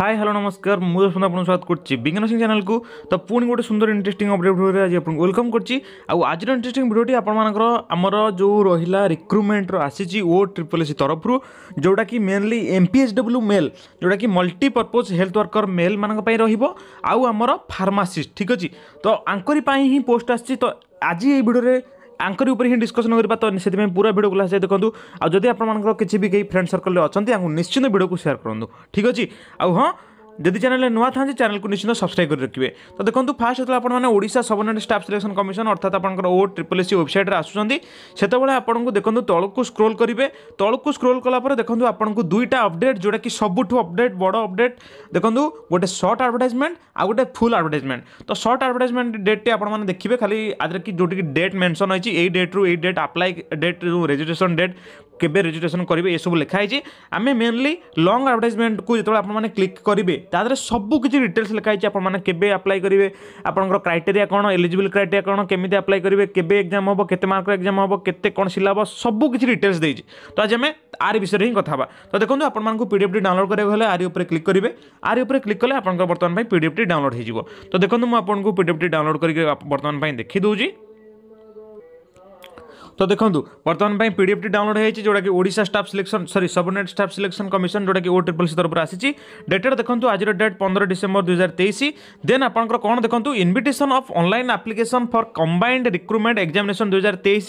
hi hello নমস্কার মু দর্শন আপনার স্বাগত করছি বিজ্ঞান সিং চ্যানেলকু তো পুঁ গোটে সুন্দর ইন্টারেস্টিং অপডেট ভিডিওরে আজ আপনার ওয়েলকম করছি আজির ইন্টারেস্টিং ভিডিওটি আপনার আমার যে রহিলা রিক্রুটমেন্টর আসিছি ও ট্রিপল এসি তরফর যেটা কি মেনলি এমপিএসডব্লু মেল যেটা কি মল্টিপর্পোজ হেলথ ওয়ার্কর মেল মানক পাই রহব আউ আমার ফার্মাসিস্ট ঠিক আছে তো আঙ্করি পাই হি পোস্ট আসছে তো আজি এই ভিডিওরে ଆଙ୍କରି ଉପରେ ହିଁ ଡିସ୍କସନ୍ କରିବା ତ ସେଥିପାଇଁ ପୁରା ଭିଡ଼ିଓକୁ ଲାଷ୍ଟ ଯାଇ ଦେଖନ୍ତୁ ଆଉ ଯଦି ଆପଣମାନଙ୍କର କିଛି ବି କେହି ଫ୍ରେଣ୍ଡ ସର୍କଲ୍ରେ ଅଛନ୍ତି ଆଙ୍କୁ ନିଶ୍ଚିନ୍ତ ଭିଡ଼ିଓକୁ ସେୟାର କରନ୍ତୁ ଠିକ୍ ଅଛି ଆଉ ହଁ ଯଦି ଚ୍ୟାନେଲ୍ରେ ନୂଆ ଥାନ୍ତି ଚ୍ୟାନେଲ୍କୁ ନିଶ୍ଚିତ ସବସ୍କ୍ରାଇବ୍ କରି ରଖିବେ ତ ଦେଖନ୍ତୁ ଫାର୍ଷ୍ଟ ଯେତେବେଳେ ଆପଣମାନେ Odisha subordinate staff selection commission ଅର୍ଥାତ୍ ଆପଣଙ୍କର ଓ ଟ୍ରିପଲ୍ ଏସ୍ସି ୱେବସାଇଟ୍ରେ ଆସୁଛନ୍ତି ସେତେବେଳେ ଆପଣଙ୍କୁ ଦେଖନ୍ତୁ ତଳକୁ ସ୍କ୍ରୋଲ୍ କରିବେ ତଳକୁ ସ୍କ୍ରୋଲ୍ କଲା ପରେ ଦେଖନ୍ତୁ ଆପଣଙ୍କୁ ଦୁଇଟା ଅପଡେଟ୍ ଯେଉଁଟାକି ସବୁଠୁ ଅପଡେଟ୍ ବଡ଼ ଅପଡେଟ୍ ଦେଖନ୍ତୁ ଗୋଟେ ସର୍ଟ ଆଡ଼ଭର୍ଟାଇଜମେଣ୍ଟ ଆଉ ଗୋଟେ ଫୁଲ୍ ଆଡ଼ଭର୍ଟାଇଜମେଣ୍ଟ ତ ସର୍ଟ ଆଡ଼ଭର୍ଟାଇଜମେଣ୍ଟ ଡେଟ୍ଟି ଆପଣମାନେ ଦେଖିବେ ଖାଲି ଆଧିରେ କି ଯେଉଁଠିକି ଡେଟ୍ ମେନ୍ସନ୍ ହୋଇଛି ଏଇ ଡେଟ୍ରୁ ଏଇ ଡେଟ୍ ଆପ୍ଲାଏ ଡେଟ୍ ଯେଉଁ ରେଜିଷ୍ଟ୍ରେସନ୍ ଡେଟ୍ কেবে রেজিষ্ট্রেসন করবে এসব লেখা হয়েছে আমি মেনলি লং আডভর্টাইজমেন্টকু যেত আপনার ক্লিক করবে তাতারে সবো কিছু ডিটেলস লিখাইছ আপন মানা কেবে এপ্লাই করিব আপন ক্রাইটেরিয়া কোন এলিজিবল ক্রাইটেরিয়া কোন কেমিতে এপ্লাই করিব কেবে এগজাম হবো কতে মার্কৰ এগজাম হবো কতে কোন সিলেবাস সবো কিছু ডিটেলস দেজি তো আজ আমি আর বিষয়ৰেই কথাবা তো দেখো আপোন মানক পিপিডি ডাউনলোড কৰে গলে আরি ওপৰে ক্লিক কৰিবে আরি ওপৰে ক্লিক কৰলে আপোনৰ বৰ্তমান পিপিডি ডাউনলোড হৈ যাব তো দেখো মই আপোনক পিপিডি ডাউনলোড কৰি আপ বৰ্তমান পই দেখী দুজি তো দেখন্তু বর্তমান পাই পিডিএফটি ডাউনলোড হয়েছে যেটা কি Odisha staff selection sorry subordinate staff selection commission যেটা কি ও ট্রিপল সি তরফ আসিছি ডেটেড দেখন্তু আজির ডেট পনেরো ডিসেম্বর দুই হাজার তেইশ দেন আপনার কোণ দেখন্তু invitation of online application for combined recruitment examination দুই হাজার তেইশ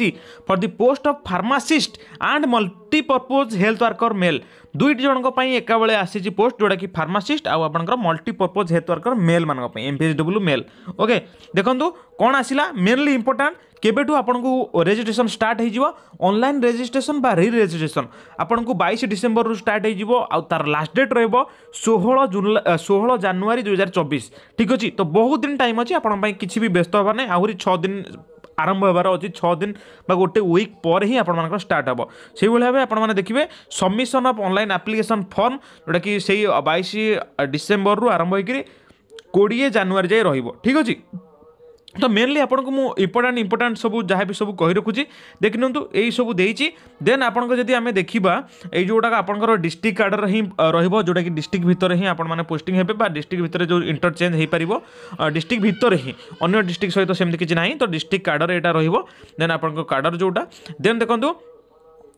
for the post of pharmacist and multipurpose health worker male ଦୁଇଟି ଜଣଙ୍କ ପାଇଁ ଏକାବେଳେ ଆସିଛି ପୋଷ୍ଟ ଯେଉଁଟାକି ଫାର୍ମାସିଷ୍ଟ ଆଉ ଆପଣଙ୍କର ମଲ୍ଟିପର୍ପୋଜ୍ ହେଲ୍ଥ ୱାର୍କର ମେଲ୍ମାନଙ୍କ ପାଇଁ ଏମ୍ପିଏଚ୍ ଡବ୍ଲ୍ୟୁ ମେଲ୍ ଓକେ ଦେଖନ୍ତୁ କ'ଣ ଆସିଲା ମେନ୍ଲି ଇମ୍ପୋର୍ଟାଣ୍ଟ କେବେଠୁ ଆପଣଙ୍କୁ ରେଜିଷ୍ଟ୍ରେସନ୍ ଷ୍ଟାର୍ଟ ହେଇଯିବ ଅନଲାଇନ୍ ରେଜିଷ୍ଟ୍ରେସନ୍ ବା ରି ରେଜିଷ୍ଟ୍ରେସନ୍ ଆପଣଙ୍କୁ ବାଇଶ ଡିସେମ୍ବରରୁ ଷ୍ଟାର୍ଟ ହେଇଯିବ ଆଉ ତାର ଲାଷ୍ଟ ଡେଟ୍ ରହିବ ଷୋହଳ ଜୁଲା ଷୋହଳ ଜାନୁଆରୀ ଦୁଇହଜାର ଚବିଶ ଠିକ୍ ଅଛି ତ ବହୁତ ଦିନ ଟାଇମ୍ ଅଛି ଆପଣଙ୍କ ପାଇଁ କିଛି ବି ବ୍ୟସ୍ତ ହେବାର ନାହିଁ ଆହୁରି ଛଅ ଦିନ ଆରମ୍ଭ ହେବାର ଅଛି ଛଅ ଦିନ ବା ଗୋଟେ ୱିକ୍ ପରେ ହିଁ ଆପଣମାନଙ୍କର ଷ୍ଟାର୍ଟ ହେବ ସେଇଭଳି ଭାବେ ଆପଣମାନେ ଦେଖିବେ submission of online application form ଯେଉଁଟାକି ସେଇ ବାଇଶ ଡିସେମ୍ବରରୁ ଆରମ୍ଭ ହେଇକିରି କୋଡ଼ିଏ ଜାନୁଆରୀ ଯାଏ ରହିବ ଠିକ୍ ଅଛି ତ ମେନ୍ଲି ଆପଣଙ୍କୁ ମୁଁ ଇମ୍ପୋର୍ଟାଣ୍ଟ ଇମ୍ପୋର୍ଟାଣ୍ଟ ସବୁ ଯାହା ବି ସବୁ କହି ରଖୁଛି ଦେଖିନିଅନ୍ତୁ ଏଇ ସବୁ ଦେଇଛି ଦେନ୍ ଆପଣଙ୍କ ଯଦି ଆମେ ଦେଖିବା ଏଇ ଯେଉଁଟାକ ଆପଣଙ୍କର ଡିଷ୍ଟ୍ରିକ୍ଟ କାର୍ଡ଼ର ହିଁ ରହିବ ଯେଉଁଟାକି ଡିଷ୍ଟ୍ରିକ୍ଟ ଭିତରେ ହିଁ ଆପଣମାନେ ପୋଷ୍ଟିଂ ହେବେ ବା ଡିଷ୍ଟ୍ରିକ୍ଟ ଭିତରେ ଯେଉଁ ଇଣ୍ଟରଚେଞ୍ଜ ହୋଇପାରିବ ଡିଷ୍ଟ୍ରିକ୍ଟ ଭିତରେ ହିଁ ଅନ୍ୟ ଡିଷ୍ଟ୍ରିକ୍ଟ ସହିତ ସେମିତି କିଛି ନାହିଁ ତ ଡିଷ୍ଟ୍ରିକ୍ଟ କାର୍ଡ଼ର ଏଇଟା ରହିବ ଦେନ୍ ଆପଣଙ୍କ କାର୍ଡ଼ର ଯେଉଁଟା ଦେନ୍ ଦେଖନ୍ତୁ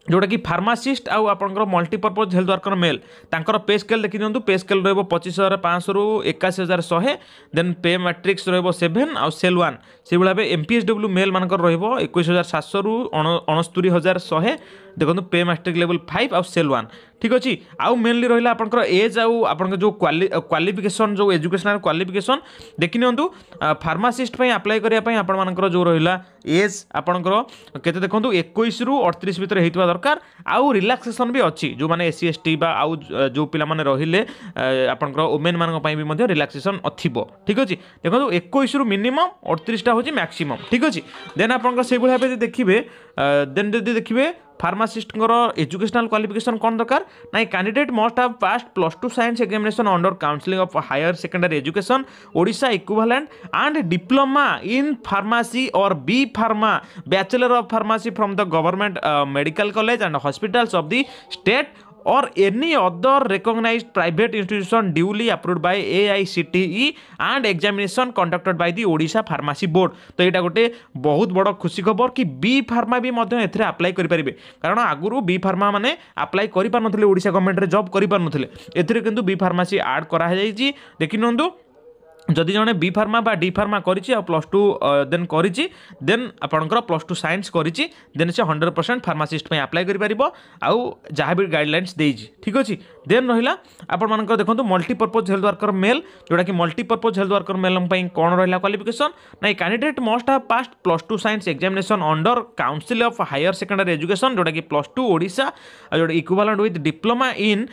ଯେଉଁଟାକି ଫାର୍ମାସିଷ୍ଟ ଆଉ ଆପଣଙ୍କର ମଲ୍ଟିପର୍ପଜ୍ ହେଲ୍ଥ ୱାର୍କର ମେଲ୍ ତାଙ୍କର ପେ ସ୍କେଲ୍ ଦେଖିଦିଅନ୍ତୁ ପେ ସ୍କେଲ୍ ରହିବ ପଚିଶ ହଜାର ପାଞ୍ଚଶହରୁ ଏକାଅଶୀ ହଜାର ଶହେ ଦେନ୍ ପେ ମାଟ୍ରିକ୍ସ ରହିବ ସେଭେନ୍ ଆଉ ସେଲ୍ ୱାନ୍ ସେଇଭଳି ଭାବେ ଏମ୍ ପି ଏସ୍ ଡବ୍ଲ୍ୟୁ ମେଲ୍ମାନଙ୍କର ରହିବ ଏକୋଇଶ ହଜାର ସାତଶହରୁ ଅଣସ୍ତୁରି ହଜାର ଶହେ ଦେଖନ୍ତୁ ପେ ମାଟ୍ରିକ୍ ଲେଭେଲ୍ ଫାଇଭ୍ ଆଉ ସେଲ୍ ୱାନ୍ ঠিক ଅଛି ଆଉ ମେନଲି ରହିଲା ଆପଣଙ୍କର ଏଜ୍ ଆଉ ଆପଣଙ୍କ ଯେଉଁ କ୍ୱାଲିଫିକେସନ୍ ଯେଉଁ ଏଜୁକେସନାଲ୍ କ୍ୱାଲିଫିକେସନ୍ ଦେଖିନିଅନ୍ତୁ ଫାର୍ମାସିଷ୍ଟ ପାଇଁ ଆପ୍ଲାଏ କରିବା ପାଇଁ ଆପଣମାନଙ୍କର ଯେଉଁ ରହିଲା ଏଜ୍ ଆପଣଙ୍କର କେତେ ଦେଖନ୍ତୁ ଏକୋଇଶରୁ ଅଠତିରିଶ ଭିତରେ ହେଇଥିବା ଦରକାର ଆଉ ରିଲାକ୍ସେସନ୍ ବି ଅଛି ଯେଉଁମାନେ ଏସ୍ ସି ଏସ୍ ଟି ବା ଆଉ ଯେଉଁ ପିଲାମାନେ ରହିଲେ ଆପଣଙ୍କର ଓମେନ୍ମାନଙ୍କ ପାଇଁ ବି ମଧ୍ୟ ରିଲାକ୍ସେସନ୍ ଥିବ ଠିକ୍ ଅଛି ଦେଖନ୍ତୁ ଏକୋଇଶରୁ ମିନିମମ୍ ଅଠତିରିଶଟା ହେଉଛି ମ୍ୟାକ୍ସିମମ୍ ଠିକ୍ ଅଛି ଦେନ୍ ଆପଣଙ୍କର ସେଇଭଳି ଭାବେ ଯଦି ଦେଖିବେ ଦେନ୍ ଯଦି ଦେଖିବେ फार्मासीस्टर एजुकेशनाल क्वालिफिकेसन कौन दरकार ना candidate must have pass plus two science examination under council of higher secondary education ओडा equivalent and diploma in pharmacy or B pharma bachelor of pharmacy from the government medical college and hospitals of the state or any other recognized private institution duly approved by AICTE and examination conducted by the Odisha Pharmacy Board তো এটা ଗୋଟେ ବହୁତ ବଡ଼ ଖୁସି ଖବର କି B pharma ବି ମଧ୍ୟ ଏଥିରେ ଆପ୍ଲାଏ କରିପାରିବେ କାରଣ ଆଗରୁ ବି ଫାର୍ମା ମାନେ ଆପ୍ଲାଏ କରିପାରୁନଥିଲେ ଓଡ଼ିଶା ଗଭର୍ଣ୍ଣମେଣ୍ଟରେ ଜବ୍ କରିପାରୁନଥିଲେ ଏଥିରେ କିନ୍ତୁ ବି ଫାର୍ମାସି ଆଡ଼୍ କରାଯାଇଛି ଦେଖିନିଅନ୍ତୁ ଯଦି ଜଣେ ବି ଫାର୍ମା ବା ଡି ଫାର୍ମା କରିଛି ଆଉ ପ୍ଲସ୍ ଟୁ ଦେନ୍ କରିଛି ଦେନ୍ ଆପଣଙ୍କର ପ୍ଲସ୍ ଟୁ ସାଇନ୍ସ କରିଛି ଦେନ୍ ସେ ହଣ୍ଡ୍ରେଡ଼ ପରସେଣ୍ଟ ଫାର୍ମାସିଷ୍ଟ ପାଇଁ ଆପ୍ଲାଏ କରିପାରିବ ଆଉ ଯାହା ବି ଗାଇଡ଼ଲାଇନ୍ସ ଦେଇଛି ଠିକ୍ ଅଛି ଦେନ୍ ରହିଲା ଆପଣମାନଙ୍କର ଦେଖନ୍ତୁ ମଲ୍ଟିପର୍ପୋଜ୍ ହେଲ୍ଥ ୱାର୍କର ମେଲ୍ ଯେଉଁଟାକି ମଲ୍ଟିପର୍ପୋଜ୍ ହେଲ୍ଥ ୱାର୍କର ମେଲ୍ଙ୍କ ପାଇଁ କ'ଣ ରହିଲା କ୍ୱାଲିଫିକେସନ୍ ନାଇଁ candidate must have passed plus two science examination under council of higher secondary education ଯେଉଁଟାକି ପ୍ଲସ୍ ଟୁ ଓଡ଼ିଶା ଆଉ ଯେଉଁଟା equivalent with diploma in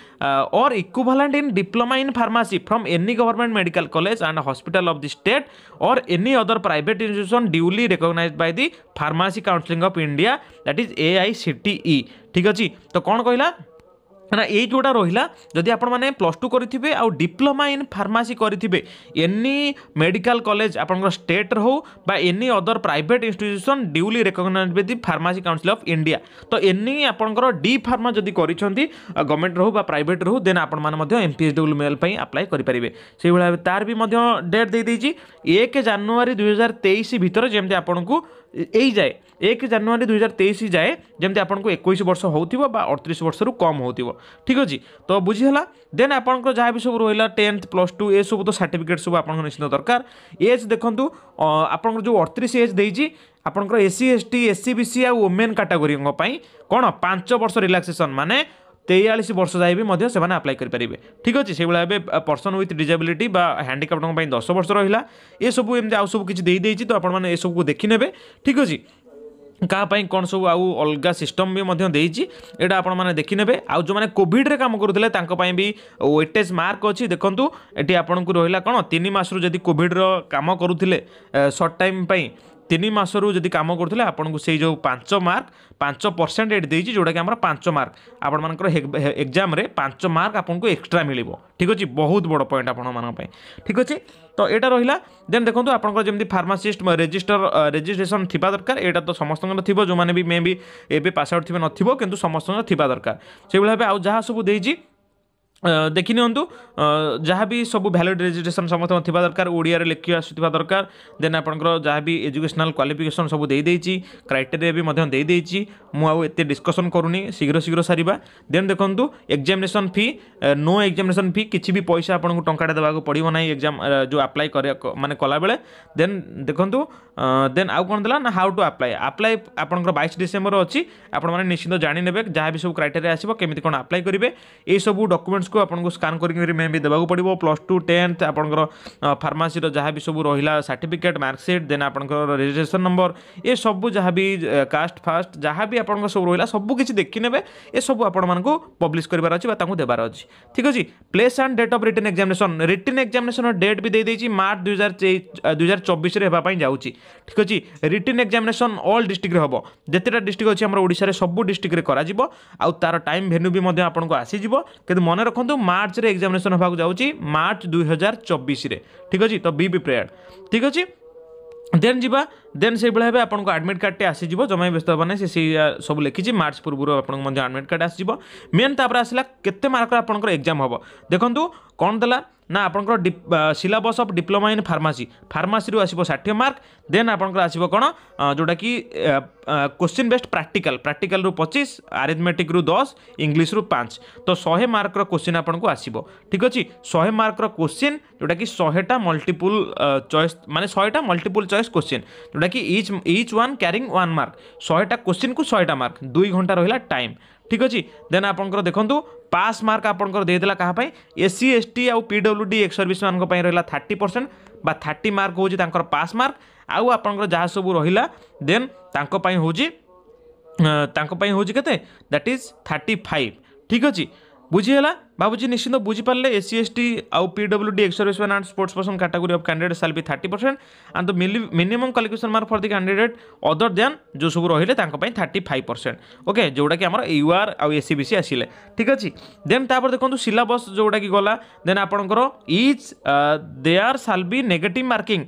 or equivalent in diploma in pharmacy from any government medical college and and hospital of the state or any other private institution duly recognise by the pharmacy counselling of India that is a ठीक अच्छे तो कौन कहला ନା ଏଇ ଯେଉଁଟା ରହିଲା ଯଦି ଆପଣମାନେ ପ୍ଲସ୍ ଟୁ କରିଥିବେ ଆଉ ଡିପ୍ଲୋମା ଇନ୍ ଫାର୍ମାସି କରିଥିବେ ଏନି ମେଡ଼ିକାଲ କଲେଜ ଆପଣଙ୍କର ଷ୍ଟେଟ୍ର ହେଉ ବା any other private institution duly recognise with pharmacy council of India ତ ଏନି ଆପଣଙ୍କର ଡି ଫାର୍ମା ଯଦି କରିଛନ୍ତି ଗଭର୍ଣ୍ଣମେଣ୍ଟର ହେଉ ବା ପ୍ରାଇଭେଟ୍ରେ ହେଉ ଦେନ୍ ଆପଣମାନେ ମଧ୍ୟ M P H W male ପାଇଁ ଆପ୍ଲାଏ କରିପାରିବେ ଭାବେ ତାର ବି ମଧ୍ୟ ଡେଟ୍ ଦେଇଦେଇଛି ଏକ ଜାନୁଆରୀ ଦୁଇହଜାର ତେଇଶ ଭିତରେ ଯେମିତି ଆପଣଙ୍କୁ ଏଇ ଯାଏ ଏକ ଜାନୁଆରୀ ଦୁଇହଜାର ତେଇଶ ଯାଏ ଯେମିତି ଆପଣଙ୍କୁ ଏକୋଇଶ ବର୍ଷ ହେଉଥିବ ବା ଅଠତିରିଶ ବର୍ଷରୁ କମ୍ ହେଉଥିବ ଠିକ୍ ଅଛି ତ ବୁଝିହେଲା ଦେନ୍ ଆପଣଙ୍କର ଯାହା ବି ସବୁ ରହିଲା ଟେନ୍ଥ ପ୍ଲସ୍ ଟୁ ଏସବୁ ତ ସାର୍ଟିଫିକେଟ୍ ସବୁ ଆପଣଙ୍କର ନିଶ୍ଚିତ ଦରକାର ଏଜ୍ ଦେଖନ୍ତୁ ଆପଣଙ୍କର ଯେଉଁ ଅଠତିରିଶ ଏଜ୍ ଦେଇଛି ଆପଣଙ୍କର S S C T SC C B C ଆଉ ଓମେନ୍ କାଟାଗୋରୀଙ୍କ ପାଇଁ କ'ଣ ପାଞ୍ଚ ବର୍ଷ ରିଲାକ୍ସେସନ୍ ମାନେ ତେୟାଳିଶ ବର୍ଷ ଯାଏ ବି ମଧ୍ୟ ସେମାନେ ଆପ୍ଲାଏ କରିପାରିବେ ଠିକ୍ ଅଛି ସେଇଭଳିଆ ଏବେ ପର୍ସନ୍ ୱିଥ୍ ଡିଜାବିଲିଟି ବା ହ୍ୟାଣ୍ଡିକ୍ୟାପ୍ଟଙ୍କ ପାଇଁ ଦଶ ବର୍ଷ ରହିଲା ଏସବୁ ଏମିତି ଆଉ ସବୁ କିଛି ଦେଇଦେଇଛି ତ ଆପଣମାନେ ଏସବୁକୁ ଦେଖିନେବେ ଠିକ୍ ଅଛି କାହା ପାଇଁ କ'ଣ ସବୁ ଆଉ ଅଲଗା ସିଷ୍ଟମ୍ ବି ମଧ୍ୟ ଦେଇଛି ଏଇଟା ଆପଣମାନେ ଦେଖିନେବେ ଆଉ ଯେଉଁମାନେ କୋଭିଡ଼ରେ କାମ କରୁଥିଲେ ତାଙ୍କ ପାଇଁ ବି ୱେଟେଜ୍ ମାର୍କ ଅଛି ଦେଖନ୍ତୁ ଏଠି ଆପଣଙ୍କୁ ରହିଲା କ'ଣ ତିନି ମାସରୁ ଯଦି କୋଭିଡ଼ର କାମ କରୁଥିଲେ ସର୍ଟ ଟାଇମ୍ ପାଇଁ ତିନି ମାସରୁ ଯଦି କାମ କରୁଥିଲେ ଆପଣଙ୍କୁ ସେଇ ଯେଉଁ ପାଞ୍ଚ ମାର୍କ ପାଞ୍ଚ ପରସେଣ୍ଟେଜ୍ ଦେଇଛି ଯେଉଁଟାକି ଆମର ପାଞ୍ଚ ମାର୍କ ଆପଣମାନଙ୍କର ଏକ୍ଜାମ୍ରେ ପାଞ୍ଚ ମାର୍କ ଆପଣଙ୍କୁ ଏକ୍ସଟ୍ରା ମିଳିବ ଠିକ୍ ଅଛି ବହୁତ ବଡ଼ ପଏଣ୍ଟ ଆପଣମାନଙ୍କ ପାଇଁ ଠିକ୍ ଅଛି ତ ଏଇଟା ରହିଲା ଦେନ୍ ଦେଖନ୍ତୁ ଆପଣଙ୍କର ଯେମିତି ଫାର୍ମାସିଷ୍ଟ ରେଜିଷ୍ଟର ରେଜିଷ୍ଟ୍ରେସନ୍ ଥିବା ଦରକାର ଏଇଟା ତ ସମସ୍ତଙ୍କର ଥିବ ଯେଉଁମାନେ ବି ମେ ବି ଏବେ ପାସ୍ ଆଉଟ୍ ଥିବେ ନଥିବ କିନ୍ତୁ ସମସ୍ତଙ୍କର ଥିବା ଦରକାର ସେଇଭଳି ଭାବେ ଆଉ ଯାହା ସବୁ ଦେଇଛି দেখি নিଅନ୍ତୁ ଯାହା ବି ସବୁ ଭ୍ୟାଲିଡ଼ ରେଜିଷ୍ଟ୍ରେସନ୍ ସମସ୍ତଙ୍କ ଥିବା ଦରକାର ଓଡ଼ିଆରେ ଲେଖି ଆସୁଥିବା ଦରକାର ଦେନ୍ ଆପଣଙ୍କର ଯାହା ବି ଏଜୁକେସନାଲ୍ କ୍ୱାଲିଫିକେସନ୍ ସବୁ ଦେଇଦେଇଛି କ୍ରାଇଟେରିଆ ବି ମଧ୍ୟ ଦେଇଦେଇଛି ମୁଁ ଆଉ ଏତେ ଡିସ୍କସନ୍ କରୁନି ଶୀଘ୍ର ଶୀଘ୍ର ସାରିବା ଦେନ୍ ଦେଖନ୍ତୁ examination fee no examination fee କିଛି ବି ପଇସା ଆପଣଙ୍କୁ ଟଙ୍କାଟା ଦେବାକୁ ପଡ଼ିବ ନାହିଁ ଏକ୍ଜାମ୍ ଯେଉଁ ଆପ୍ଲାଏ କରିବା ମାନେ କଲାବେଳେ ଦେନ୍ ଦେଖନ୍ତୁ ଦେନ୍ ଆଉ କ'ଣ ଦେଲା ନା ହାଉ ଟୁ ଆପ୍ଲାଏ ଆପ୍ଲାଏ ଆପଣଙ୍କର ବାଇଶ ଡିସେମ୍ବର ଅଛି ଆପଣମାନେ ନିଶ୍ଚିନ୍ତ ଜାଣିନେବେ ଯାହା ବି ସବୁ କ୍ରାଇଟେରିଆ ଆସିବ କେମିତି କ'ଣ ଆପ୍ଲାଏ କରିବେ ଏଇସବୁ ଡକୁମେଣ୍ଟ को आपको स्कान करके मेबी देवाक पड़ो प्लस टू टेन्थ आपंकर फार्मासीर जहाँ भी ସବୁ ରହିଲା ସାର୍ଟିଫିକେଟ୍ ମାର୍କସିଟ୍ ଦେନ୍ ଆପଣଙ୍କର ରେଜିଷ୍ଟ୍ରେସନ୍ ନମ୍ବର ଏସବୁ सब जहाँ भी कास्ट फास्ट जहाँ भी ସବୁ सब रहा सबकिछ देखिने ଏସବୁ ଆପଣମାନଙ୍କୁ ପବ୍ଲିଶ୍ କରିବାର ଅଛି ବା ତାଙ୍କୁ ଦେବାର ଅଛି ଠିକ୍ ଅଛି place and date of written examination written ଏକ୍ଜାମିନେସନ୍ର ଡେଟ୍ ବି ଦେଇଦେଇଛି ମାର୍ଚ୍ଚ ଦୁଇହଜାର ଦୁଇହଜାର ଚବିଶରେ ହେବା ପାଇଁ ଯାଉଛି ଠିକ୍ ଅଛି ରିଟର୍ନ ଏକ୍ଜାମିନେସନ୍ ଅଲ୍ ଡିଷ୍ଟ୍ରିକ୍ଟରେ ହେବ ଯେତେଟା ଡିଷ୍ଟ୍ରିକ୍ଟ ଅଛି ଆମର ଓଡ଼ିଶାରେ ସବୁ ଡିଷ୍ଟ୍ରିକ୍ଟରେ କରାଯିବ ଆଉ ତା'ର ଟାଇମ୍ ଭେନ୍ୟୁ ବି ମଧ୍ୟ ଆପଣଙ୍କୁ ଆସିଯିବ କିନ୍ତୁ ମନେ ରଖ ଦେଖନ୍ତୁ ମାର୍ଚ୍ଚରେ ଏକ୍ଜାମିନେସନ୍ ହେବାକୁ ଯାଉଛି ମାର୍ଚ୍ଚ ଦୁଇ ହଜାର ଚବିଶରେ ଠିକ୍ ଅଛି ତ ବି ପ୍ରିପେୟାର୍ଡ଼ ଠିକ୍ ଅଛି ଦେନ୍ ଯିବା দেন সেইভাবে ভাবে আপনার আডমিট কার্ডটি আসিযোগ জমা ব্যস্ত হবেন সে সেই সব লিখিছি মার্চ পূর্ব আপনার আডমিট কার্ড আসিযোগ মেন তাপরে আসলা কেতে মার্কর আপনার এক্সাম হব দেখুন কম দেলা ନା ଆପଣଙ୍କର syllabus of diploma in pharmacy ଫାର୍ମାସିରୁ ଆସିବ ଷାଠିଏ ମାର୍କ ଦେନ୍ ଆପଣଙ୍କର ଆସିବ କ'ଣ ଯେଉଁଟାକି କୋଶ୍ଚିନ୍ ବେସ୍ଡ ପ୍ରାକ୍ଟିକାଲ୍ ପ୍ରାକ୍ଟିକାଲ୍ରୁ ପଚିଶ ଆରିଥମେଟିକ୍ରୁ ଦଶ ଇଂଲିଶରୁ ପାଞ୍ଚ ତ ଶହେ ମାର୍କର କୋଶ୍ଚିନ୍ ଆପଣଙ୍କୁ ଆସିବ ଠିକ୍ ଅଛି ଶହେ ମାର୍କର କୋଶ୍ଚିନ୍ ଯେଉଁଟାକି ଶହେଟା ମଲ୍ଟିପୁଲ୍ ଚଏସ୍ ମାନେ ଶହେଟା ମଲ୍ଟିପୁଲ୍ ଚଏସ୍ କୋଶ୍ଚିନ୍ जोटा कि each one carrying one mark शहेटा क्वेश्चन को शहेटा मार्क दुई घंटा रहा टाइम ठीक अच्छे देन आपंकर देखूँ पास मार्क आपंकर कापी एस सी एस टी आउ P W D ex serviceman रहा थार्टी परसेंट बा थर्टी मार्क होकर पास मार्क आउ आप जहाँ सब रहा देन हूँ हूँ कैट इज थर्टी फाइव ठीक अच्छे बुझीगला ଭାବୁଛି ନିଶ୍ଚିନ୍ତ ବୁଝିପାରିଲେ ଏସ୍ ସି ଏସ୍ ଟି ଆଉ P W D ex serviceman and sports person category of candidate shall be thirty percent and the minimum qualification mark for the candidate other then ଯେଉଁ ସବୁ ରହିଲେ ତାଙ୍କ ପାଇଁ ଥାର୍ଟି ଫାଇଭ୍ ପରସେଣ୍ଟ ଓକେ ଯେଉଁଟାକି ଆମର you ଆର୍ ଆଉ S C B C ଆସିଲେ ଠିକ୍ ଅଛି ଦେନ୍ ତାପରେ ଦେଖନ୍ତୁ ସିଲାବସ୍ ଯେଉଁଟାକି ଗଲା ଦେନ୍ ଆପଣଙ୍କର is there shall be negative marking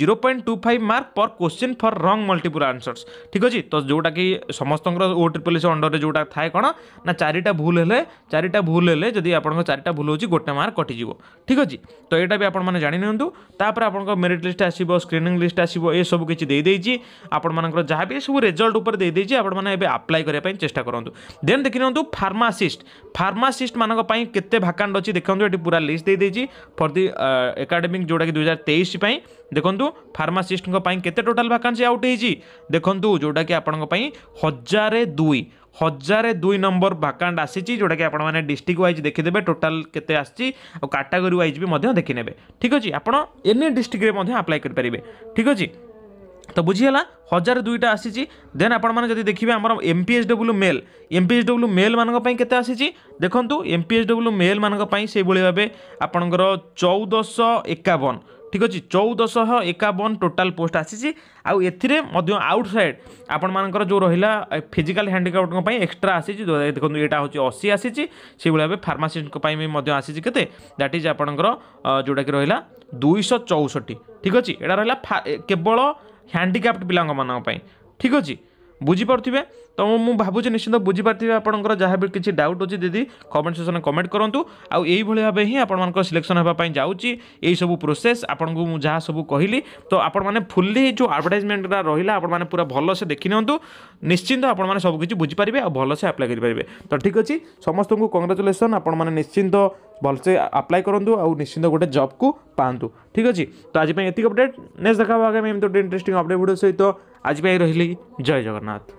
zero point two five mark per question for wrong multiple answers ଠିକ୍ ଅଛି ତ ଯେଉଁଟାକି ସମସ୍ତଙ୍କର ଓ ଟ୍ରିପଲ୍ ସି ଅଣ୍ଡରରେ ଯେଉଁଟା ଥାଏ କ'ଣ ନା ଚାରିଟା ଭୁଲ ହେଲେ ଚାରିଟା ଭୁଲ ହେଲେ যদি আপনার চারিটা ভুল হচ্ছে গোটে মার্ক কটিযোগ ঠিক আছে তো এটা বি আপনার জাঁ নিউ তাপরে আপনার মেরিট লিষ্ট আসব স্ক্রিনিং লিষ্ট আসব এসব কিছু দিয়েছি আপনার যা বি সব রেজল্ট উপরে দিয়েছি আপনার এবার আপ্লাই করা চেষ্টা করতু দেন দেখি নিউ ফার্মাসিষ্ট ফার্মাসিষ্ট মানুষ কেতে ভাকাণ্ড অছি দেখুন এটি পুরা লিষ্ট দিয়েছি ফর দি একাডেমিক যেটা কি দুই হাজার তেইশ দেখুন ফার্মাসিষ্ট কেতে টোটাল ভাকান্সি আউট হয়েছি দেখুন যেটা কি আপনার হাজার দুই ହଜାରେ ଦୁଇ ନମ୍ବର ଭାକାଣ୍ଟ ଆସିଛି ଯେଉଁଟାକି ଆପଣମାନେ ଡିଷ୍ଟ୍ରିକ୍ଟ ୱାଇଜ୍ ଦେଖିଦେବେ ଟୋଟାଲ୍ କେତେ ଆସିଛି ଆଉ କାଟାଗୋରୀ ୱାଇଜ୍ ବି ମଧ୍ୟ ଦେଖିନେବେ ଠିକ୍ ଅଛି ଆପଣ ଏନି ଡିଷ୍ଟ୍ରିକ୍ଟରେ ମଧ୍ୟ ଆପ୍ଲାଏ କରିପାରିବେ ଠିକ୍ ଅଛି ତ ବୁଝିଗଲା ହଜାର ଦୁଇଟା ଆସିଛି ଦେନ୍ ଆପଣମାନେ ଯଦି ଦେଖିବେ ଆମର M P H W male M P H W ମେଲ୍ମାନଙ୍କ ପାଇଁ କେତେ ଆସିଛି ଦେଖନ୍ତୁ ଏମ୍ ପି ଏଚ୍ ଡବ୍ଲ୍ୟୁ ମେଲ୍ମାନଙ୍କ ପାଇଁ ସେଇଭଳି ଭାବେ ଆପଣଙ୍କର ଚଉଦଶହ ଏକାବନ ঠিক ଅଛି ଚଉଦଶହ ଏକାବନ ଟୋଟାଲ୍ ପୋଷ୍ଟ ଆସିଛି ଆଉ ଏଥିରେ ମଧ୍ୟ ଆଉଟସାଇଡ଼୍ ଆପଣମାନଙ୍କର ଯେଉଁ ରହିଲା ଫିଜିକାଲ୍ ହ୍ୟାଣ୍ଡିକ୍ରାଫ୍ଟଙ୍କ ପାଇଁ ଏକ୍ସଟ୍ରା ଆସିଛି ଦେଖନ୍ତୁ ଏଇଟା ହେଉଛି ଅଶୀ ଆସିଛି ସେଇଭଳି ଭାବେ ଫାର୍ମାସିଷ୍ଟଙ୍କ ପାଇଁ ବି ମଧ୍ୟ ଆସିଛି କେତେ ଦ୍ୟାଟ୍ ଇଜ୍ ଆପଣଙ୍କର ଯେଉଁଟାକି ରହିଲା ଦୁଇଶହ ଚଉଷଠି ଠିକ୍ ଅଛି ଏଇଟା ରହିଲା କେବଳ ହ୍ୟାଣ୍ଡିକ୍ରାଫ୍ଟ ପିଲାଙ୍କମାନଙ୍କ ପାଇଁ ଠିକ୍ ଅଛି ବୁଝିପାରୁଥିବେ ତ ମୁଁ ଭାବୁଛି ନିଶ୍ଚିନ୍ତ ବୁଝିପାରୁଥିବେ ଆପଣଙ୍କର ଯାହା ବି କିଛି ଡାଉଟ୍ ଅଛି ଦିଦି କମେଣ୍ଟ ସେକ୍ସନ୍ରେ କମେଣ୍ଟ କରନ୍ତୁ ଆଉ ଏଇଭଳି ଭାବେ ହିଁ ଆପଣମାନଙ୍କର ସିଲେକ୍ସନ୍ ହେବା ପାଇଁ ଯାଉଛି ଏହିସବୁ ପ୍ରୋସେସ୍ ଆପଣଙ୍କୁ ମୁଁ ଯାହା ସବୁ କହିଲି ତ ଆପଣମାନେ ଫୁଲି ଯେଉଁ ଆଡ଼ଭର୍ଟାଇଜମେଣ୍ଟଟା ରହିଲା ଆପଣମାନେ ପୁରା ଭଲସେ ଦେଖିନିଅନ୍ତୁ ନିଶ୍ଚିନ୍ତ ଆପଣମାନେ ସବୁକିଛି ବୁଝିପାରିବେ ଆଉ ଭଲସେ ଆପ୍ଲାଏ କରିପାରିବେ ତ ଠିକ୍ ଅଛି ସମସ୍ତଙ୍କୁ କଂଗ୍ରାଚୁଲେସନ୍ ଆପଣମାନେ ନିଶ୍ଚିନ୍ତ ଭଲସେ ଆପ୍ଲାଏ କରନ୍ତୁ ଆଉ ନିଶ୍ଚିନ୍ତ ଗୋଟେ ଜବ୍କୁ ପାଆନ୍ତୁ ଠିକ୍ ଅଛି ତ ଆଜି ପାଇଁ ଏତିକି ଅପଡ଼େଟ୍ ନେକ୍ସଟ ଦେଖା ହେବ ଆଗାମୀ ଏମିତି ଗୋଟେ ଇଣ୍ଟରେଷ୍ଟିଂ ଅପଡ଼େଟ୍ ଭିଡ଼ିଓ ସହିତ ଆଜି ପାଇଁ ରହିଲି ଜୟ ଜଗନ୍ନାଥ